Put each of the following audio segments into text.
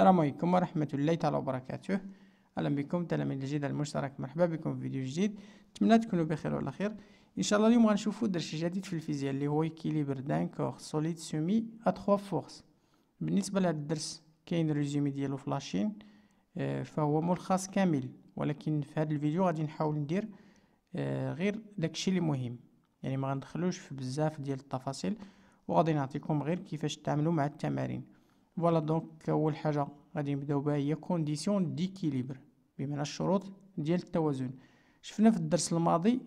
السلام عليكم ورحمة الله تعالى وبركاته أهلا بكم تلاميذ الجديد المشترك مرحبا بكم في فيديو جديد نتمنى تكونوا بخير وعلى خير ان شاء الله اليوم غنشوفوا درس جديد في الفيزياء اللي هو ايكيليبر دان كوغ سوليد سومي ا فورس بالنسبه لهذا الدرس كاين ريزومي ديالو في لاشين آه، فهو ملخص كامل ولكن في هذا الفيديو غادي نحاول ندير آه، غير داكشي اللي مهم يعني ما غندخلوش في بزاف ديال التفاصيل وغادي نعطيكم غير كيفاش تعملوا مع التمارين فوالا دونك اول حاجه غادي نبداو بها هي كونديسيون ديكيليبر بمعنى الشروط ديال التوازن شفنا في الدرس الماضي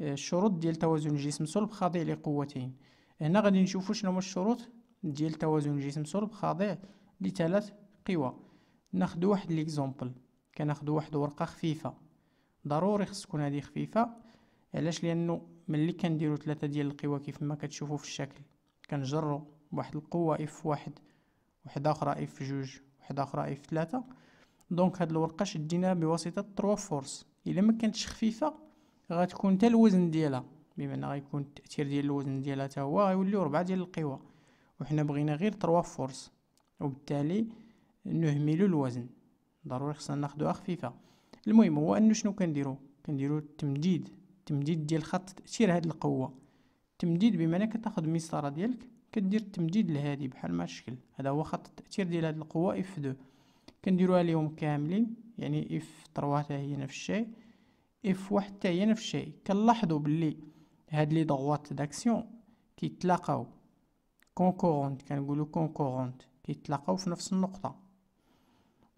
الشروط ديال توازن الجسم صلب خاضع لقوتين هنا غادي نشوفو شنو هما الشروط ديال توازن الجسم صلب خاضع لثلاث قوى ناخدو واحد ليكزومبل كناخدو واحد ورقه خفيفه ضروري خص تكون هذه خفيفه علاش لانه ملي كنديرو ثلاثه ديال القوى كيف ما كتشوفوا في الشكل كنجرو بواحد القوه اف واحد وحده اخرى اف جوج وحده اخرى اف ثلاثة دونك هاد الورقه شديناها بواسطه 3 فورس الا ما كانتش خفيفه غتكون حتى الوزن ديالها بمعنى غيكون التاثير ديال الوزن ديالها حتى هو غيوليو 4 ديال القوى وحنا بغينا غير 3 فورس وبالتالي نهملو الوزن ضروري خصنا ناخدوها خفيفه المهم هو انه شنو كنديرو كنديرو التمديد التمديد ديال خط تاثير هاد القوه التمديد بمعنى كتاخد المسطره ديالك كدير التمديد لهادي بحال ما الشكل هذا هو خط التاثير ديال هاد القوه اف 2 كنديروها ليهم كاملين يعني اف 3 حتى هي نفس الشيء اف 1 حتى هي نفس الشيء كنلاحظوا باللي هاد لي دغوات داكسيون كيتلاقاو كونكورونت كنقولوا كونكورونت كيتلاقاو في نفس النقطه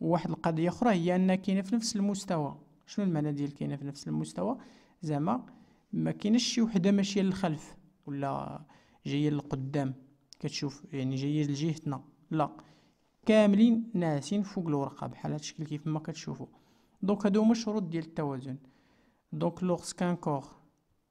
وواحد القضيه اخرى هي ان كاينه في نفس المستوى شنو المعنى ديال كاينه في نفس المستوى زعما ما كاينش شي وحده ماشيه للخلف ولا جايه للقدام كتشوف يعني جايه لجهتنا لا كاملين ناعسين فوق الورقه بحال هذا الشكل كيف ما كتشوفوا دونك هادو هما الشروط ديال التوازن دونك لوغسكان كور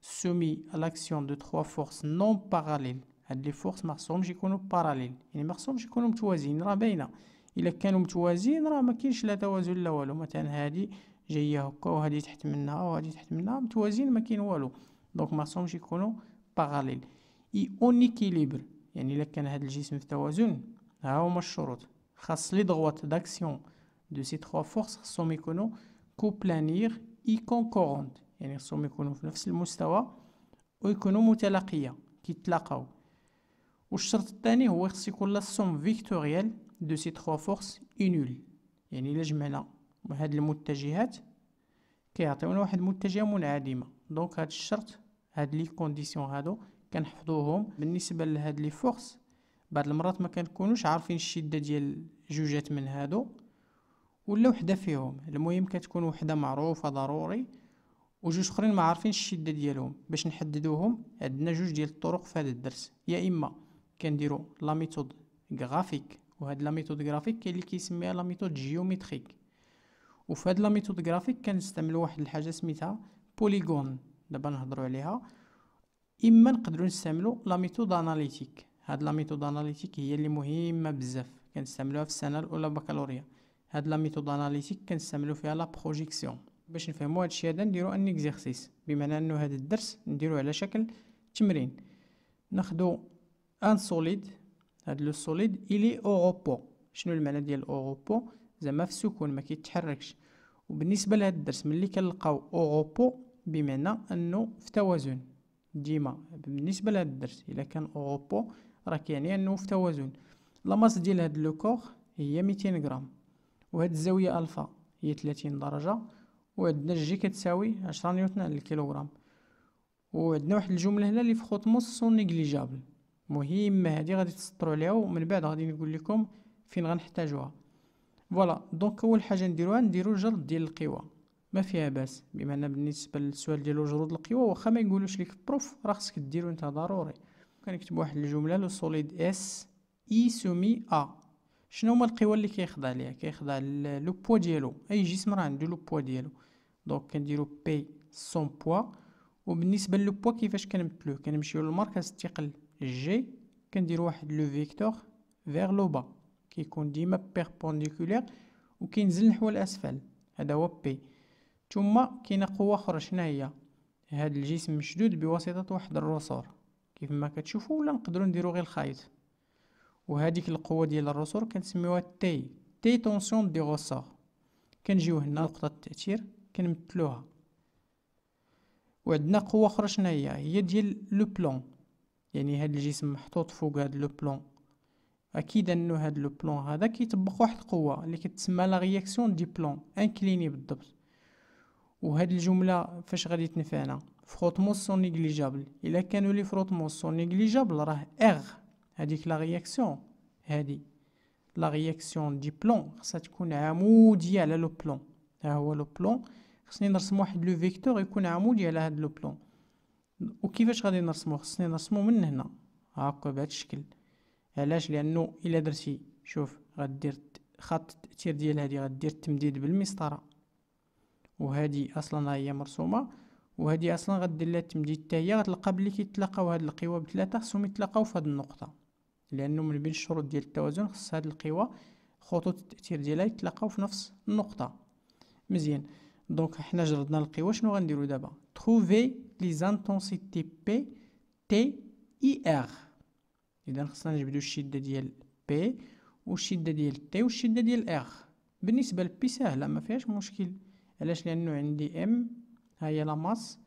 سومي لاكسيون دو تخوا فورس نون باراليل هاد لي فورس ما خصهمش يكونوا باراليل يعني ما خصهمش يكونوا متوازيين راه باينه الا كانوا متوازيين راه ما كاينش لا توازن لا والو مثلا هادي جايه هكا وهادي تحت منها وهادي تحت منها متوازيين ما كاين والو دونك ما خصهمش يكونوا باراليل اي اون يعني الا كان هاد الجسم في توازن ها هما الشروط خاص لي دغوات داكسيون دو سي تخوا فورس خصهم يكونوا كوبلانير اي كونكورونت يعني خصهم يكونوا في نفس المستوى ويكونوا متلاقيه كيتلاقاو والشرط الثاني هو خص يكون لا سوم فيكتوريال دو سي تخوا فورس انول يعني الا جمعنا هاد المتجهات كيعطيونا واحد المتجهه منعدمه دونك هاد الشرط هاد لي كونديسيون هادو كنحفظوهم بالنسبه لهاد لي فورس بعض المرات ما كنكونوش عارفين الشده ديال جوجات من هادو ولا وحده فيهم المهم كتكون وحده معروفه ضروري وجوج اخرين ما عارفين الشده ديالهم باش نحددوهم عندنا جوج ديال الطرق في هذا الدرس يا اما كنديرو لا ميثود غرافيك وهاد لا ميثود غرافيك كاين اللي كيسميها لا ميثود جيومتريك وفي هاد لا ميثود غرافيك كنستعملو واحد الحاجه سميتها بوليغون دابا نهضروا عليها اما نقدروا نستعملو لا ميثود اناليتيك هاد لا ميثود اناليتيك هي اللي مهمه بزاف كنستعملوها في السنه الاولى بكالوريا هاد لا ميثود اناليتيك كنستعملو فيها لا بروجيكسيون باش نفهمو هادشي هذا نديرو ان اكزيرسيس بمعنى انه هاد الدرس نديرو على شكل تمرين ناخدو ان سوليد هاد لو سوليد الي اوروبو شنو المعنى ديال اوروبو زعما في السكون ما كيتحركش وبالنسبه لهاد الدرس ملي كنلقاو اوروبو بمعنى انه في توازن ديما بالنسبه لهاد الدرس الا كان اوروبو راه كيعني انه في توازن لاماس ديال هاد لو كور هي 200 غرام وهاد الزاويه الفا هي 30 درجه وعندنا الجي كتساوي 10 نيوتن على الكيلوغرام وعندنا واحد الجمله هنا اللي في خط مص سون نيجليجابل مهمه هادي غادي تسطروا عليها ومن بعد غادي نقول لكم فين غنحتاجوها فوالا دونك اول حاجه نديروها نديرو الجرد ديال القوى ما فيها باس بمعنى بالنسبه للسؤال ديال جرود القوى واخا ما يقولوش لك بروف راه خصك ديرو انت ضروري كنكتب واحد الجمله لو سوليد اس اي سومي ا شنو هما القوى اللي كيخضع ليها كيخضع لو بوا ديالو اي جسم راه عنده لو بوا ديالو دونك كنديرو بي سون بوا وبالنسبه لو بوا كيفاش كنمثلوه كنمشيو للمركز الثقل جي كنديرو واحد لو فيكتور فيغ لو با كيكون ديما بيربونديكولير وكينزل نحو الاسفل هذا هو بي ثم كاينه قوه اخرى شنو هي هذا الجسم مشدود بواسطه واحد الرسور كيف ما كتشوفوا ولا نقدروا نديروا غير الخيط وهذيك القوه ديال الرسور كنسميوها تي تي تونسيون دي روسور كنجيو هنا نقطه التاثير كنمثلوها وعندنا قوه اخرى شنو هي هي ديال لو بلون يعني هاد الجسم محطوط فوق هاد لو بلون اكيد انه هاد لو بلون هذا كيطبق واحد القوه اللي كتسمى لا رياكسيون دي بلون انكليني بالضبط وهاد الجمله فاش غادي تنفعنا فروتموس سون نيجليجابل الا كانوا لي فروتموس سون نيجليجابل راه اغ هذيك لا رياكسيون هادي لا رياكسيون دي بلون خصها تكون عموديه على لو بلون ها هو لو بلون خصني نرسم واحد لو فيكتور يكون عمودي على هاد لو بلون وكيفاش غادي نرسمو خصني نرسمو من هنا هاكا بهذا الشكل علاش لانه الا درتي شوف غدير خط التاثير ديال هادي غدير التمديد بالمسطره وهذه اصلا هي مرسومه وهذه اصلا غدير لها التمديد حتى هي غتلقى بلي كيتلاقاو هاد القوى بثلاثه خصهم يتلاقاو في هاد النقطه لانه من بين الشروط ديال التوازن خص هاد القوى خطوط التاثير ديالها يتلاقاو في نفس النقطه مزيان دونك حنا جردنا القوى شنو غنديرو دابا تروفي لي زانتونسيتي بي تي اي ار اذا خصنا نجبدو الشده ديال بي والشده ديال تي والشده ديال ار بالنسبه لبي سهله ما فيهاش مشكل علاش لانه عندي ام ها هي لا ماس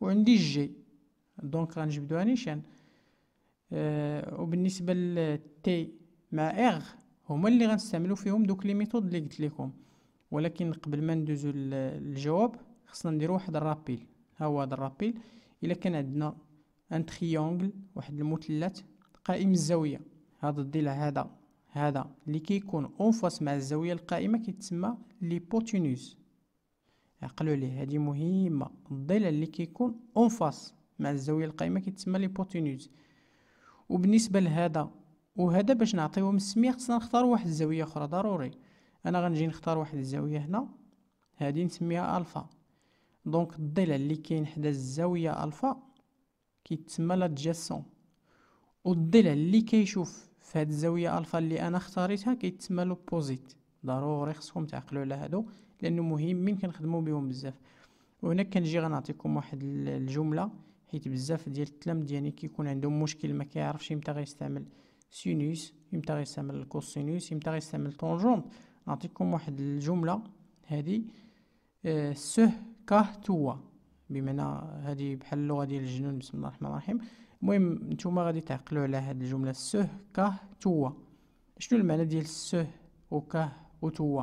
وعندي جي دونك غنجبدوها نيشان آه وبالنسبه للتي مع اغ هما اللي غنستعملو فيهم دوك لي ميثود اللي قلت لكم ولكن قبل ما ندوزو للجواب خصنا نديرو واحد الرابيل ها هو هذا الرابيل الا كان عندنا ان تريونغل واحد المثلث قائم الزاويه هذا الضلع هذا هذا اللي كيكون اون فاس مع الزاويه القائمه كيتسمى بوتينوس عقلوا ليه هذه مهمه الظل اللي كيكون اون فاس مع الزاويه القائمه كيتسمى بوتينوز وبالنسبه لهذا وهذا باش نعطيوهم السميه خصنا نختار واحد الزاويه اخرى ضروري انا غنجي نختار واحد الزاويه هنا هذه نسميها الفا دونك الضلع اللي كاين حدا الزاويه الفا كيتسمى جاسون والضلع اللي كيشوف في هاد الزاويه الفا اللي انا اختاريتها كيتسمى لوبوزيت ضروري خصكم تعقلوا على هادو لانه مهمين كنخدمو بهم بزاف وهنا كنجي غنعطيكم واحد الجمله حيت بزاف ديال التلاميذ ديالي كيكون عندهم مشكل ما كيعرفش امتى غيستعمل سينوس امتى غيستعمل الكوسينوس امتى غيستعمل طونجونت نعطيكم واحد الجمله هذه آه، سه كاه توا بمعنى هذه بحال اللغه ديال الجنون بسم الله الرحمن الرحيم المهم نتوما غادي تعقلوا على هذه الجمله سه كاه توا شنو المعنى ديال سه وكاه وتوا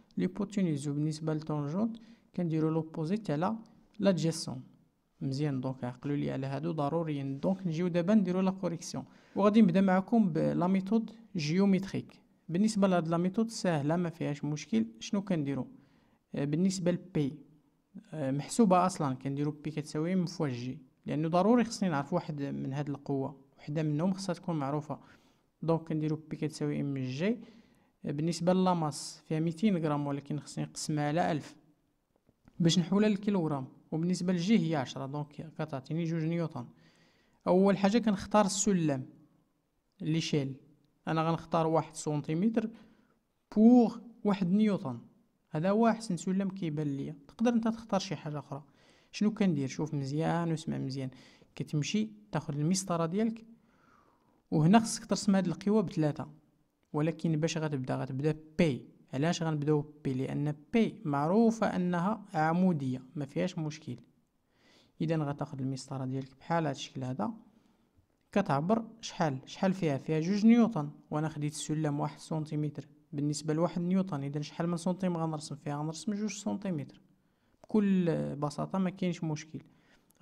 ليبوتينوز بالنسبة للتونجونت كنديرو لوبوزي تاع لادجيسون مزيان دونك عقلوا لي على هادو ضروريين دونك نجيو دابا نديرو لا كوريكسيون وغادي نبدا معكم بلا ميثود جيومتريك بالنسبه لهاد لا ميثود ساهله ما فيهاش مشكل شنو كنديرو بالنسبه لبي محسوبه اصلا كنديرو بي كتساوي ام فوا جي لانه ضروري خصني نعرف واحد من هاد القوه وحده منهم خصها تكون معروفه دونك كنديرو بي كتساوي ام جي بالنسبه للماس فيها 200 غرام ولكن خصني نقسمها على 1000 باش نحولها للكيلوغرام وبالنسبه للجي هي 10 دونك كتعطيني جوج نيوتن اول حاجه كنختار السلم اللي شال انا غنختار واحد سنتيمتر بوغ واحد نيوتن هذا هو احسن سلم كيبان ليا تقدر انت تختار شي حاجه اخرى شنو كندير شوف مزيان وسمع مزيان كتمشي تاخد المسطره ديالك وهنا خصك ترسم هاد القوى بثلاثه ولكن باش غتبدا غتبدا بي علاش غنبداو بي لان بي معروفه انها عموديه ما فيهاش مشكل اذا غتاخد المسطره ديالك بحال هذا الشكل هذا كتعبر شحال شحال فيها فيها جوج نيوتن وانا خديت السلم واحد سنتيمتر بالنسبه لواحد نيوتن اذا شحال من سنتيم غنرسم فيها غنرسم جوج سنتيمتر بكل بساطه ما كاينش مشكل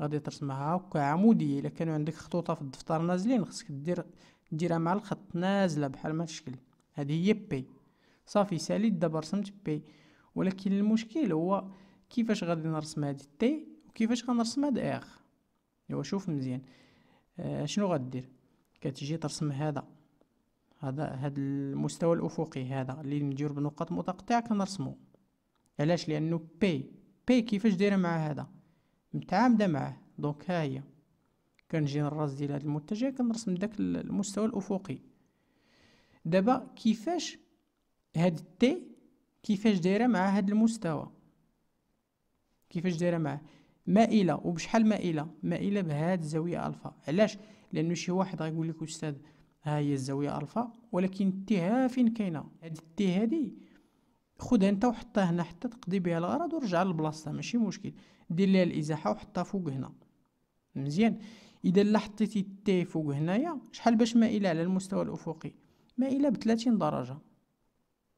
غادي ترسمها هكا عموديه الا كانوا عندك خطوطه في الدفتر نازلين خصك دير نديرها مع الخط نازله بحال ما الشكل هذه هي بي صافي ساليت دابا رسمت بي ولكن المشكل هو كيفاش غادي نرسم هذه تي وكيفاش غنرسم هاد ار ايوا شوف مزيان آه شنو غدير كتجي ترسم هذا هذا هاد المستوى الافقي هذا اللي مدير بنقط متقطعه كنرسمو علاش لانه بي بي كيفاش دايره مع هذا متعامده معاه دونك ها هي كنجي الراس ديال هذا المتجه كنرسم داك المستوى الافقي دابا كيفاش هاد التي كيفاش دايره مع هاد المستوى كيفاش دايره معاه مائله وبشحال مائله مائله بهاد الزاويه الفا علاش لانه شي واحد غيقول لك استاذ ها هي الزاويه الفا ولكن التي ها فين كاينه هاد التي هادي خدها انت وحطها هنا حتى تقضي بها الغرض ورجع لبلاصتها ماشي مشكل دير ليها الازاحه وحطها فوق هنا مزيان اذا لا حطيتي تي فوق هنايا شحال باش مائله على المستوى الافقي مائله ب 30 درجه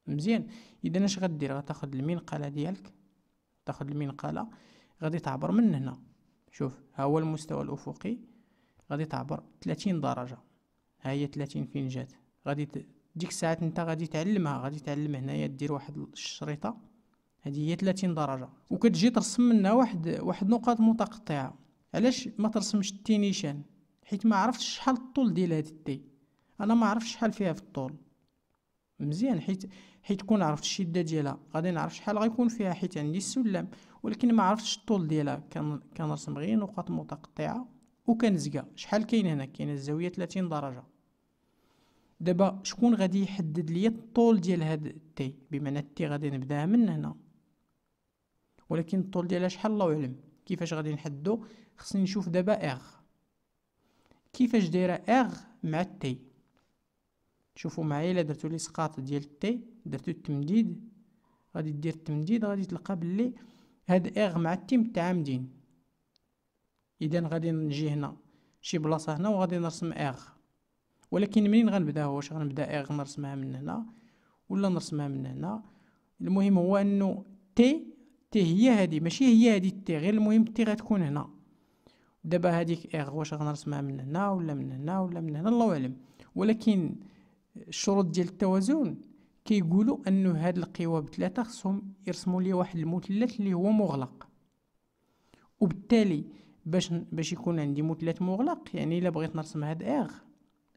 مزيان اذا اش غدير غتاخد المنقله ديالك تاخد المنقله غادي تعبر من هنا شوف ها هو المستوى الافقي غادي تعبر 30 درجه ها هي 30 فين جات غادي ديك الساعات انت غادي تعلمها غادي تعلم هنايا دير واحد الشريطه هذه هي 30 درجه وكتجي ترسم منها واحد واحد نقاط متقطعه علاش ما ترسمش التي نيشان حيت ما عرفتش شحال الطول ديال هاد التي انا ما عرفتش شحال فيها في الطول مزيان حيت حيت كون عرفت الشده ديالها غادي نعرف شحال غيكون فيها حيت عندي السلم ولكن ما عرفتش الطول ديالها كان كنرسم غير نقاط متقطعه وكنزقى شحال كاين هنا كاين الزاويه 30 درجه دابا شكون غادي يحدد لي الطول ديال هاد التي بمعنى التي غادي نبداها من هنا ولكن الطول ديالها شحال الله اعلم كيفاش غادي نحددو خصني نشوف دابا اغ كيفاش دايره اغ مع تي شوفوا معايا الا درتو لي سقاط ديال تي درتو التمديد غادي دير التمديد غادي تلقى باللي هاد اغ مع تي متعامدين اذا غادي نجي هنا شي بلاصه هنا وغادي نرسم اغ ولكن منين غنبدا واش غنبدا اغ نرسمها من هنا ولا نرسمها من هنا المهم هو انه تي تي هي هذه ماشي هي هذه تي غير المهم تي غتكون هنا دابا هذيك اغ إيه، واش غنرسمها من هنا ولا من هنا ولا من هنا الله اعلم ولكن الشروط ديال التوازن كيقولوا انه هاد القوى بثلاثه خصهم يرسموا لي واحد المثلث اللي هو مغلق وبالتالي باش باش يكون عندي مثلث مغلق يعني الا بغيت نرسم هاد اغ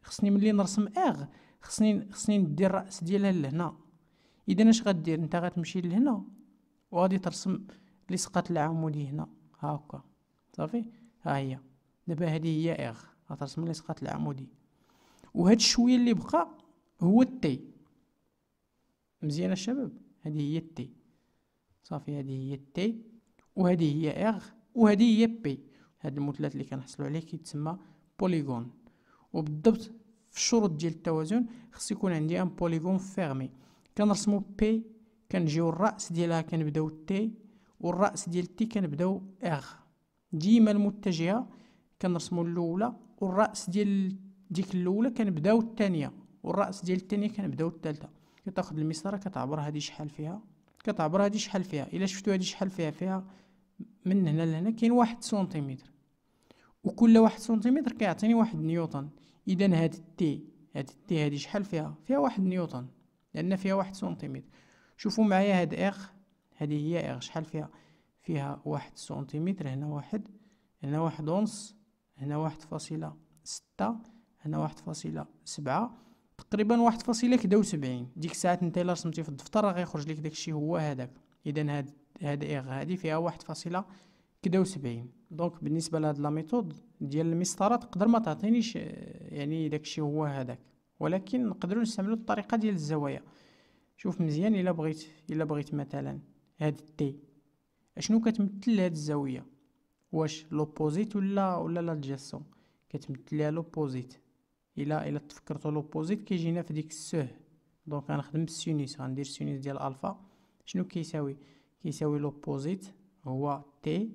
خصني ملي نرسم اغ خصني خصني ندير الراس ديالها لهنا اذا اش غدير انت غتمشي لهنا وغادي ترسم لصقه العمودي هنا هاكا صافي ها هي دابا هذه هي اغ غترسم لي سقط العمودي وهاد الشويه اللي بقى هو التي مزيان الشباب هذه هي التي صافي هذه هي التي وهذه هي اغ وهذه هي بي هاد المثلث اللي كنحصلوا عليه كيتسمى بوليغون وبالضبط في الشروط ديال التوازن خص يكون عندي ان بوليغون فيرمي كنرسمو بي كنجيو الراس ديالها كنبداو تي والراس ديال تي كنبداو اغ ديما المتجهه كنرسمو الاولى والراس ديال ديك الاولى كنبداو الثانيه والراس ديال الثانيه كنبداو الثالثه كتاخد المسطره كتعبر هادي شحال فيها كتعبر هادي شحال فيها الا شفتو هادي شحال فيها فيها من هنا لهنا كاين واحد سنتيمتر وكل واحد سنتيمتر كيعطيني واحد نيوتن اذا هاد التي هاد تي هادي شحال فيها فيها واحد نيوتن لان فيها واحد سنتيمتر شوفوا معايا هاد اخ هادي هي اغ شحال فيها فيها واحد سنتيمتر هنا واحد هنا واحد ونص هنا واحد فاصلة ستة هنا واحد فاصلة سبعة تقريبا واحد فاصلة كدا وسبعين ديك الساعة نتا الا رسمتي في الدفتر راه غيخرج لك داكشي هو هذاك اذا هاد هاد إيغ هادي فيها واحد فاصلة كدا وسبعين دونك بالنسبة لهاد لا ميثود ديال المسطرة تقدر ما تعطينيش آه، يعني داكشي هو هذاك ولكن نقدروا نستعملوا الطريقة ديال الزوايا شوف مزيان الا بغيت الا بغيت مثلا هاد تي اشنو كتمثل هاد الزاويه واش لوبوزيت ولا ولا لا جاسون كتمثل لها لوبوزيت الا الا تفكرتو لوبوزيت كيجينا في ديك السه دونك غنخدم السينيس غندير السينوس ديال الفا شنو كيساوي كيساوي لوبوزيت هو تي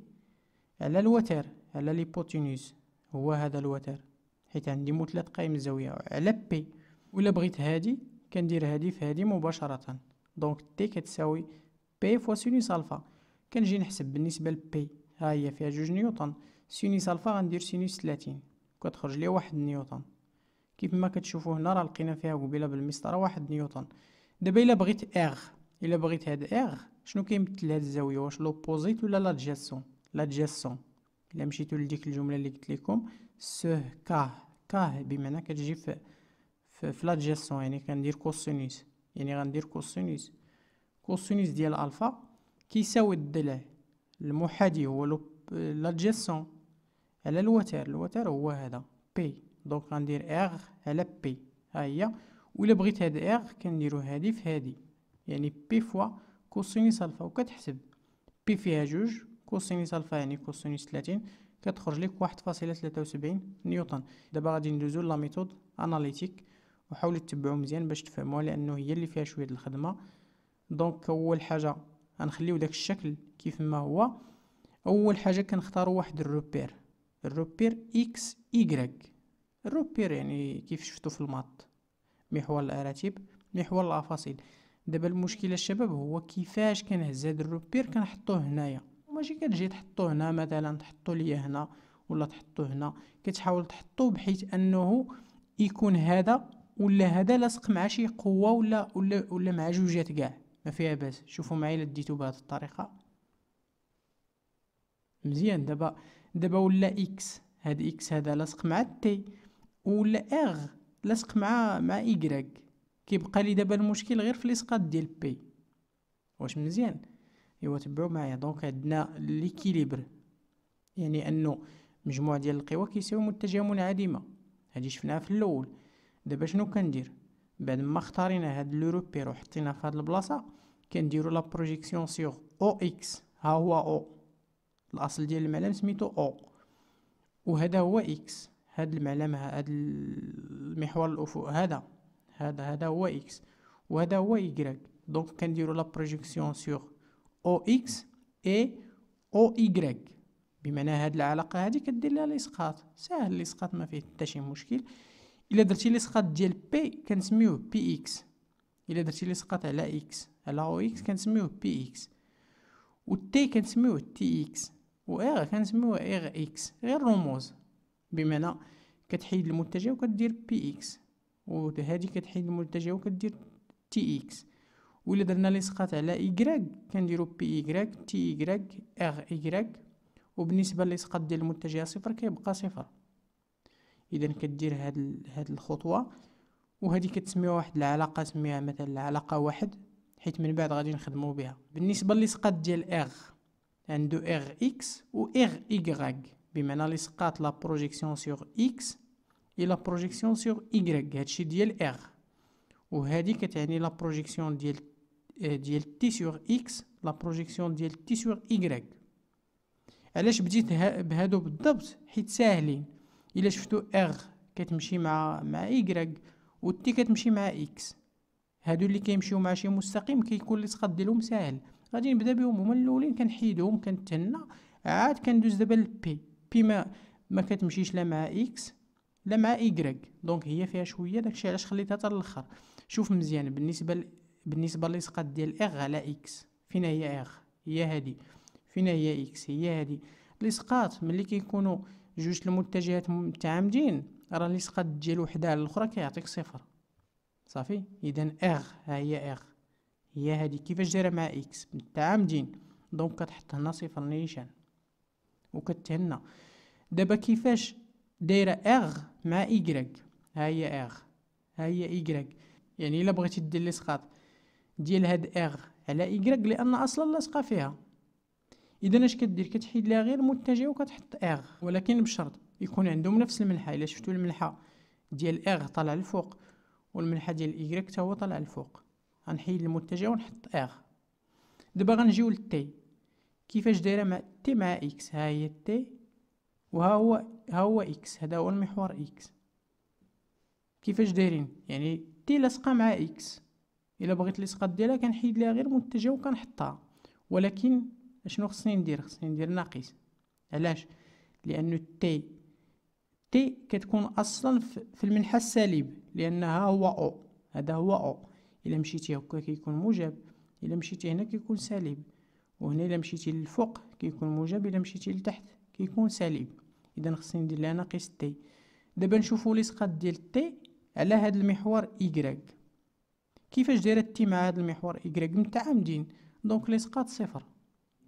على الوتر على ليبوتينوس هو هذا الوتر حيت عندي مثلت قائم الزاويه على بي ولا بغيت هادي كندير هادي في هادي مباشره دونك تي كتساوي بي فوا سينوس الفا كنجي نحسب بالنسبة لبي ها هي فيها جوج نيوتن سينوس الفا غندير سينوس تلاتين كتخرج لي واحد نيوتن كيف ما كتشوفو هنا راه لقينا فيها قبيله بالمسطره واحد نيوتن دابا الا بغيت إغ الا بغيت هاد إغ شنو كيمثل هاد الزاويه واش لوبوزيت ولا لاجاسون لاجاسون الا مشيتو لديك الجمله اللي قلت لكم سو كا كا بمعنى كتجي في في, في يعني كندير كوسينوس يعني غندير كوسينوس كوسينوس يعني ديال الفا كيساوي الضلع المحادي هو لادجيسون على الوتر الوتر هو هذا بي دونك غندير اغ على بي ها هي و ولا بغيت هاد اغ كنديرو هادي في هادي يعني بي فوا كوسينوس الفا كتحسب بي فيها جوج كوسينوس الفا يعني كوسينوس 30 كتخرج لك واحد فاصلة و سبعين نيوتن دابا غادي ندوزو لا ميثود اناليتيك وحاولوا تتبعوا مزيان باش تفهموها لانه هي اللي فيها شويه الخدمه دونك اول حاجه غنخليو داك الشكل كيف ما هو اول حاجه كنختاروا واحد الروبير الروبير اكس ايغريك الروبير يعني كيف شفتو في الماط محور الاراتيب محور الافاصيل دابا المشكله الشباب هو كيفاش كنهز هاد الروبير كنحطوه هنايا ماشي كتجي تحطو هنا مثلا تحطو ليا هنا ولا تحطو هنا كتحاول تحطو بحيث انه يكون هذا ولا هذا لاصق مع شي قوه ولا ولا ولا مع جوجات كاع ما فيها باس شوفوا معايا الا ديتو بهاد الطريقه مزيان دابا دابا ولا اكس هاد اكس هذا لاصق مع تي ولا اغ لاصق مع مع ايغريك كيبقى لي دابا المشكل غير في الاسقاط ديال بي واش مزيان ايوا تبعوا معايا دونك عندنا ليكيليبر يعني انه مجموع ديال القوى كيساوي متجهه منعدمه هادي شفناها في الاول دابا شنو كندير بعد ما اختارينا هاد لوروبير روبير وحطينا في هاد البلاصه كنديرو لا بروجيكسيون سيغ او اكس ها هو او الاصل ديال المعلم سميتو او وهذا هو اكس هاد المعلم هاد المحور الافق هذا هذا هذا هو اكس وهذا هو ايغريك دونك كنديرو لا بروجيكسيون سيغ او اكس اي او ايغريك بمعنى هاد العلاقه هادي كدير لها الاسقاط ساهل الاسقاط ما فيه حتى شي مشكل الا درتي لي سقاط ديال بي كنسميوه بي اكس الا درتي لي سقاط على اكس على او اكس كنسميوه بي اكس و تي كنسميوه تي اكس و ار كنسميوه ار اكس غير رموز بمعنى كتحيد المتجه وكدير بي اكس و هادي كتحيد المتجه وكدير تي اكس و الا درنا لي سقاط على ايكغيك كنديرو بي ايكغيك تي ايكغيك ار ايكغيك وبالنسبه للاسقاط ديال المتجه صفر كيبقى صفر اذا كدير هاد هاد الخطوه وهذه كتسميها واحد العلاقه سميها مثلا العلاقه واحد حيت من بعد غادي نخدمو بها بالنسبه لسقاط ديال اغ عنده اغ اكس و اغ ايغراك بمعنى لسقاط لا بروجيكسيون سور اكس اي لا بروجيكسيون سور ايغراك هادشي ديال اغ وهذه كتعني لا بروجيكسيون ديال آه، ديال تي سور اكس لا بروجيكسيون ديال تي سور ايغراك علاش بديت بهادو بالضبط حيت ساهلين الا شفتو اغ كتمشي مع مع و والتي كتمشي مع اكس هادو اللي كيمشيو مع شي مستقيم كيكون الاسقاط تقاد ديالهم ساهل غادي نبدا بهم هما الاولين كنحيدهم كنتهنى عاد كندوز دابا لبي بي ما ما كتمشيش لا مع اكس لا مع ايغريك دونك هي فيها شويه داكشي علاش خليتها حتى الاخر شوف مزيان بالنسبه ل... بالنسبه للاسقاط ديال اغ على اكس فين هي اغ هي هادي فين هي اكس هي هادي الاسقاط ملي كيكونوا كي جوج المتجهات متعامدين راه الاسقاط ديال وحده على الاخرى كيعطيك صفر صافي اذا اغ ها هي اغ هي هادي كيفاش دايره مع اكس متعامدين دونك كتحط هنا صفر نيشان كتهنا دابا كيفاش دايره اغ مع ايكغيك ها هي اغ ها هي ايكغيك يعني الا بغيتي دير الاسقاط ديال هاد اغ على ايكغيك لان اصلا لاصقه فيها اذا اش كدير كتحيد لها غير متجه وكتحط اغ ولكن بشرط يكون عندهم نفس الملحه الا شفتوا الملحه ديال اغ طالع الفوق والملحه ديال ايغريك حتى هو طالع الفوق غنحيد المتجه ونحط اغ دابا غنجيو للتي كيفاش دايره مع تي مع اكس ها هي تي وها هو ها هو اكس هذا هو المحور اكس كيفاش دايرين يعني تي لاصقه مع اكس الا بغيت اللصقه ديالها كنحيد ليها غير متجه وكنحطها ولكن شنو خصني ندير خصني ندير ناقص علاش لأنه تي تي كتكون أصلا في المنحى السالب لأنها هو أو هذا هو أو إلا مشيتي هكا كيكون موجب إلا مشيتي هنا كيكون سالب وهنا إلا مشيتي للفوق كيكون موجب إلا مشيتي لتحت كيكون سالب إذا خصني ندير لها ناقص تي دابا نشوفو الإسقاط ديال تي على هاد المحور إيكغيك كيفاش دايرة تي مع هاد المحور إيكغيك متعامدين دونك الإسقاط صفر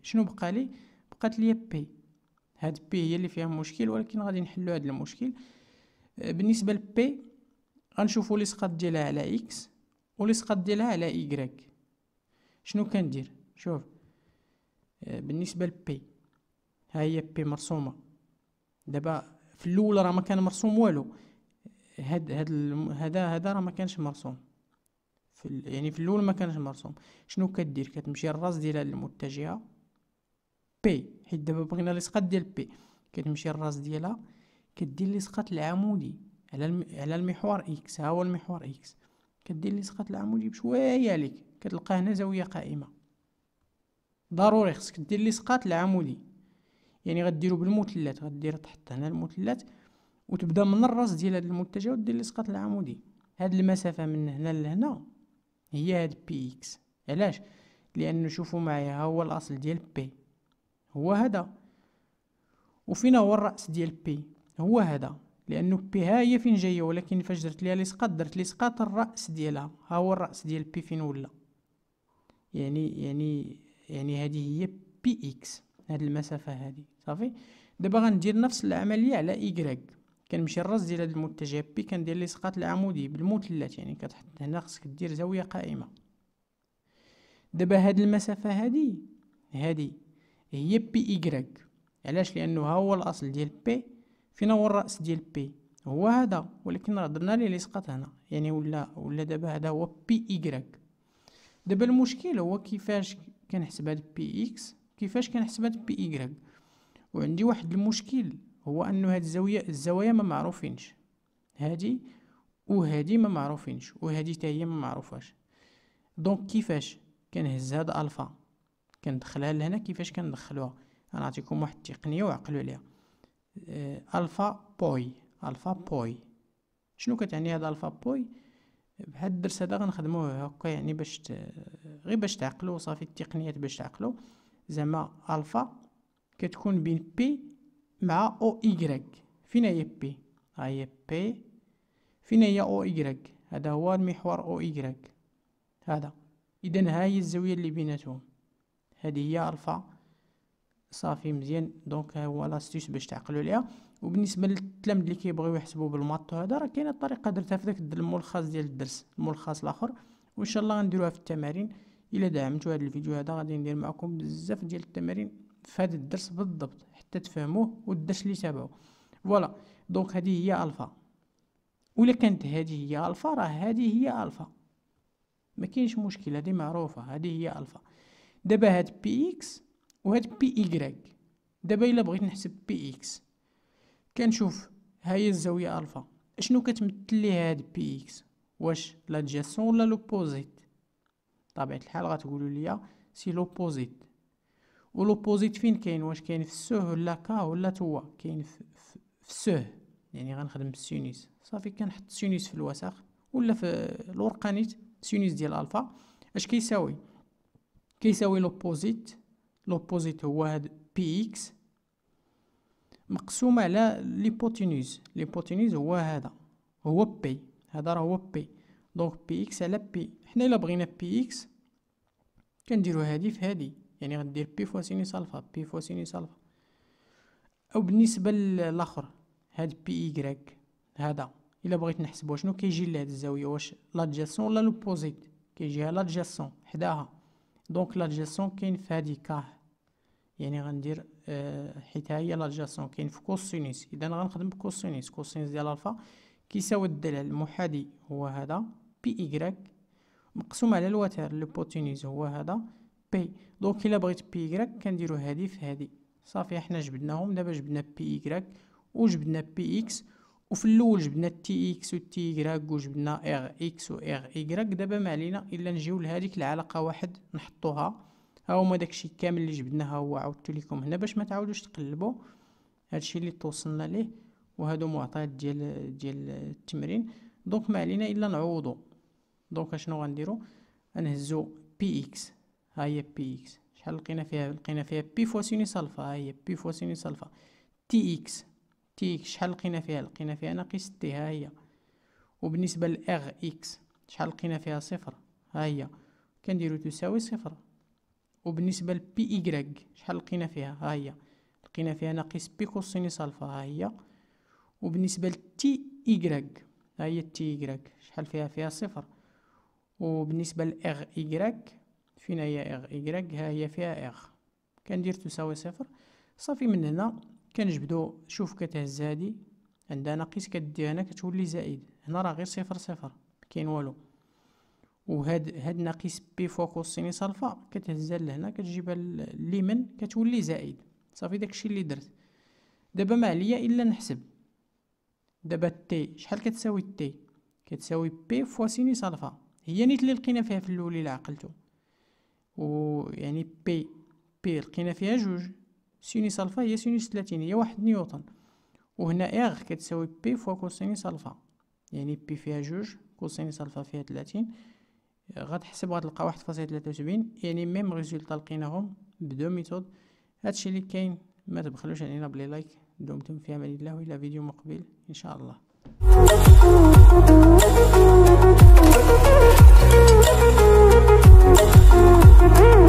شنو بقى لي بقات لي بي هاد بي هي اللي فيها مشكل ولكن غادي نحلو هاد المشكل آه، بالنسبه لبي غنشوفو الاسقاط ديالها على اكس والاسقاط ديالها على ايكغيك شنو كندير شوف آه، بالنسبه لبي ها هي بي مرسومه دابا في الاول راه ما كان مرسوم والو هاد هاد هذا هذا راه ما كانش مرسوم في يعني في الاول ما كانش مرسوم شنو كدير كتمشي الراس ديال المتجهه بي حيت دابا بغينا لصقات ديال بي كتمشي الراس ديالها كدير لصقات العمودي على الم... على المحور اكس ها هو المحور اكس كدير لصقات العمودي بشويه عليك كتلقى هنا زاويه قائمه ضروري خصك دير لصقات العمودي يعني غديرو بالمثلث غدير تحط هنا المثلث وتبدا من الراس ديال هذا المتجه ودير لصقات العمودي هاد المسافه من هنا لهنا هي هاد بي اكس علاش لانه شوفوا معايا ها هو الاصل ديال بي هو هذا وفينا هو الراس ديال بي هو هذا لانه بي ها هي فين جايه ولكن فاش درت ليها الاسقاط درت الاسقاط الراس ديالها ها هو الراس ديال بي فين ولا يعني يعني يعني هذه هي بي اكس هذه المسافه هذه صافي دابا غندير نفس العمليه على ايغريك كنمشي الراس ديال هذا المتجه بي كندير الاسقاط العمودي بالمثلث يعني كتحط هنا خصك دير زاويه قائمه دابا هاد المسافه هادي هادي هي بي إيكغيك علاش لأنه ها هو الأصل ديال بي فين هو الرأس ديال بي هو هذا ولكن راه درنا ليه سقط هنا يعني ولا ولا دابا هذا هو بي إيكغيك دابا المشكل هو كيفاش كنحسب هاد بي إكس كيفاش كنحسب هاد بي إيكغيك وعندي واحد المشكل هو انه هاد الزاويه الزوايا ما معروفينش هادي وهادي ما معروفينش وهادي حتى هي ما معروفاش دونك كيفاش كنهز هاد الفا كندخلها لهنا كيفاش كندخلوها غنعطيكم واحد التقنيه وعقلوا عليها آه، الفا بوي الفا بوي شنو كتعني هذا الفا بوي بهاد الدرس هذا غنخدموه هكا يعني باش غير باش تعقلوا صافي التقنيات باش تعقلوا زعما الفا كتكون بين بي مع او ايغريك فين هي بي ها هي بي فين هي او ايغريك هذا هو المحور او ايغريك هذا اذا ها هي الزاويه اللي بيناتهم هذه هي الفا صافي مزيان دونك ها هو لاستيس باش تعقلوا عليها وبالنسبه للتلاميذ اللي كيبغيو يحسبوا بالماط هذا راه كاينه الطريقه درتها في داك الملخص ديال الدرس الملخص الاخر وان شاء الله غنديروها في التمارين الا دعمتوا هذا الفيديو هذا غادي ندير معكم بزاف ديال التمارين في هذا الدرس بالضبط حتى تفهموه والدرس اللي تابعوه فوالا دونك هذه هي الفا ولا كانت هذه هي الفا راه هذه هي الفا ما كاينش مشكل هذه معروفه هذه هي الفا دابا هاد بي اكس وهاد بي ايكغيك دابا الا بغيت نحسب بي اكس كنشوف ها هي الزاويه الفا شنو كتمثل لي هاد بي اكس واش لادجاسون ولا لوبوزيت طبيعه الحال غتقولوا لي سي لوبوزيت ولوبوزيت فين كاين واش كاين في السوه ولا كا ولا توا كاين في, في, السوه يعني غنخدم بالسينوس صافي كنحط سينوس في الوسخ ولا في الورقانيت سينوس ديال الفا اش كيساوي كيساوي لوبوزيت لوبوزيت هو هاد بي اكس مقسومه على ليبوتينوز ليبوتينوز هو هذا هو بي هذا راه هو بي دونك بي اكس على بي حنا الا بغينا بي اكس كنديرو هادي في هادي يعني غندير بي فوا سينوس الفا بي فوا سينوس الفا او بالنسبه للاخر هاد بي ايكغيك هذا الا بغيت نحسبو شنو كيجي لهاد الزاويه واش لادجاسون ولا لوبوزيت كيجيها لادجاسون حداها دونك لادجاسون كاين في هادي كاه يعني غندير آه حيت ها هي لادجاسون كاين في كوسينيس اذا غنخدم بكوسينيس كوسينيس ديال الفا كيساوي الدلع المحادي هو هذا بي ايكغيك مقسوم على الوتر لوبوتينيز هو هذا بي دونك الا بغيت بي ايكغيك كنديرو هادي في هادي صافي حنا جبدناهم دابا جبدنا بي ايكغيك وجبدنا بي اكس وفي الاول جبنا تي اكس و تي و جبنا ار اكس و ار ايكغاك دابا ما علينا الا نجيو لهذيك العلاقه واحد نحطوها ها هما داكشي كامل اللي جبناه هو عاودت لكم هنا باش ما تعاودوش تقلبوا هادشي اللي توصلنا ليه وهادو معطيات ديال ديال التمرين دونك ما علينا الا نعوضو دونك اشنو غنديرو نهزو بي اكس ها هي بي اكس شحال لقينا فيها لقينا فيها بي فوا سينوس الفا ها هي بي فوا سينوس الفا تي اكس تي شحال لقينا فيها لقينا فيها ناقص تي ها هي وبالنسبه لاغ اكس شحال لقينا فيها صفر ها هي كنديرو تساوي صفر وبالنسبه لبي ايغريك شحال لقينا فيها ها هي لقينا فيها ناقص بي كوسينوس الفا ها هي وبالنسبه لتي ايغريك ها هي تي ايغريك شحال فيها فيها صفر وبالنسبه لاغ ايغريك فين هي اغ ايغريك ها هي فيها اغ كندير تساوي صفر صافي من هنا كنجبدو شوف كتهز هادي عندها ناقص كدير هنا كتولي زائد هنا راه غير صفر صفر مكاين والو وهاد هاد ناقص بي فوا كوسينوس الفا كتهزها لهنا كتجيبها لليمن كتولي زائد صافي داكشي اللي درت دابا ما عليا الا نحسب دابا تي شحال كتساوي تي كتساوي بي فوا سينوس الفا هي نيت اللي لقينا فيها في الاول الا عقلتو ويعني بي بي لقينا فيها جوج سينوس الفا هي سينوس 30 هي واحد نيوتن وهنا اغ كتساوي بي فوا كوسينوس الفا يعني بي فيها جوج كوسينوس الفا فيها 30 غتحسب غتلقى واحد فاصلة تلاتة وسبعين يعني ميم ريزولطا لقيناهم بدو ميثود هادشي اللي كاين ما تبخلوش علينا بلي لايك دمتم في امان الله الى فيديو مقبل ان شاء الله